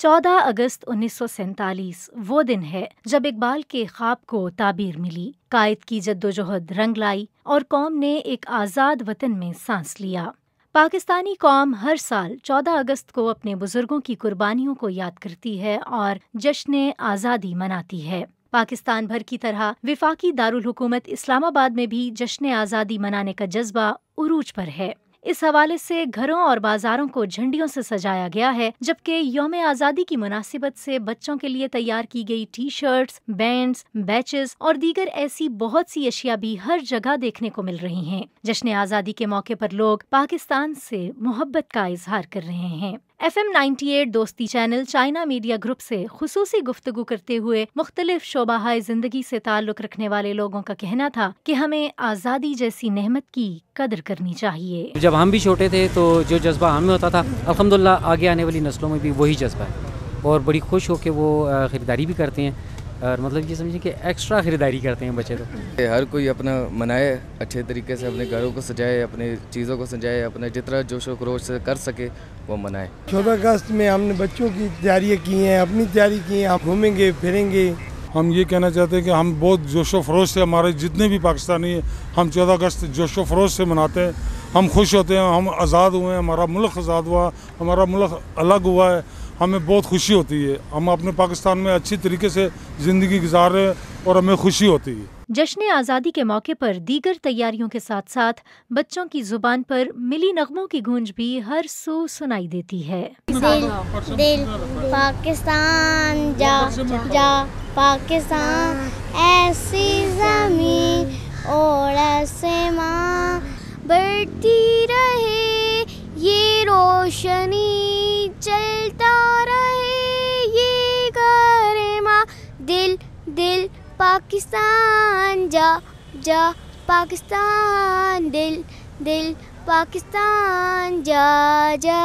14 अगस्त उन्नीस वो दिन है जब इकबाल के ख्वाब को ताबीर मिली कायद की जद्दोजहद रंग लाई और कौम ने एक आज़ाद वतन में सांस लिया पाकिस्तानी कौम हर साल 14 अगस्त को अपने बुजुर्गों की कुर्बानियों को याद करती है और जश्न आज़ादी मनाती है पाकिस्तान भर की तरह विफाकी दारुल हुकूमत इस्लामाबाद में भी जश्न आज़ादी मनाने का जज्बा उरूज पर है इस हवाले से घरों और बाजारों को झंडियों से सजाया गया है जबकि योम आज़ादी की मुनासिबत से बच्चों के लिए तैयार की गई टी शर्ट्स बैंड्स बैचेस और दीगर ऐसी बहुत सी अशिया भी हर जगह देखने को मिल रही हैं। जश्न आज़ादी के मौके पर लोग पाकिस्तान से मोहब्बत का इजहार कर रहे हैं F M ninety eight Dosti channel China media group से खसूसी गुफ्तगु करते हुए मुख्तलिफ शोबाह जिंदगी से ताल्लुक़ रखने वाले लोगों का कहना था कि हमें आज़ादी जैसी नहमत की कदर करनी चाहिए जब हम भी छोटे थे तो जो जज्बा हमें होता था अलहमदिल्ला आगे आने वाली नस्लों में भी वही जज्बा है और बड़ी खुश होकर वो ख़रीदारी भी करते हैं और मतलब ये समझिए कि एक्स्ट्रा खरीदारी करते हैं बच्चे तो हर कोई अपना मनाए अच्छे तरीके से अपने घरों को सजाए अपने चीज़ों को सजाए अपने जितना जोश खरोश से कर सके वो मनाए चौदह अगस्त में हमने बच्चों की तैयारियाँ की हैं अपनी तैयारी की हैं हम घूमेंगे फिरेंगे हम ये कहना चाहते हैं कि हम बहुत जोश व फरोश से हमारे जितने भी पाकिस्तानी हैं हम चौदह अगस्त जोश फरोश से मनाते हैं हम खुश होते हैं हम आज़ाद हुए हैं हमारा मुल्क आज़ाद हुआ हमारा मुल्क अलग हुआ है हमें बहुत खुशी होती है हम अपने पाकिस्तान में अच्छी तरीके से ज़िंदगी गुजार रहे हैं और हमें खुशी होती है जश्न आज़ादी के मौके पर दीगर तैयारियों के साथ साथ बच्चों की जुबान पर मिली नगमों की गूंज भी हर सो सुनाई देती है दिल, दिल पाकिस्तान जा जा पाकिस्तान ऐसी जमीन और ऐसे माँ बढ़ती रहे ये रोशनी पाकिस्तान जा जा पाकिस्तान दिल दिल पाकिस्तान जा जा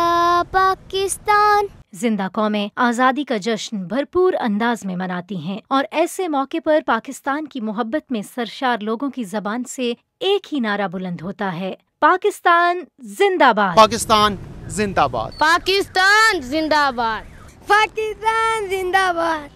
पाकिस्तान जिंदा कौमें आज़ादी का जश्न भरपूर अंदाज में मनाती हैं और ऐसे मौके पर पाकिस्तान की मोहब्बत में सरशार लोगों की जबान से एक ही नारा बुलंद होता है पाकिस्तान जिंदाबाद पाकिस्तान जिंदाबाद पाकिस्तान जिंदाबाद पाकिस्तान जिंदाबाद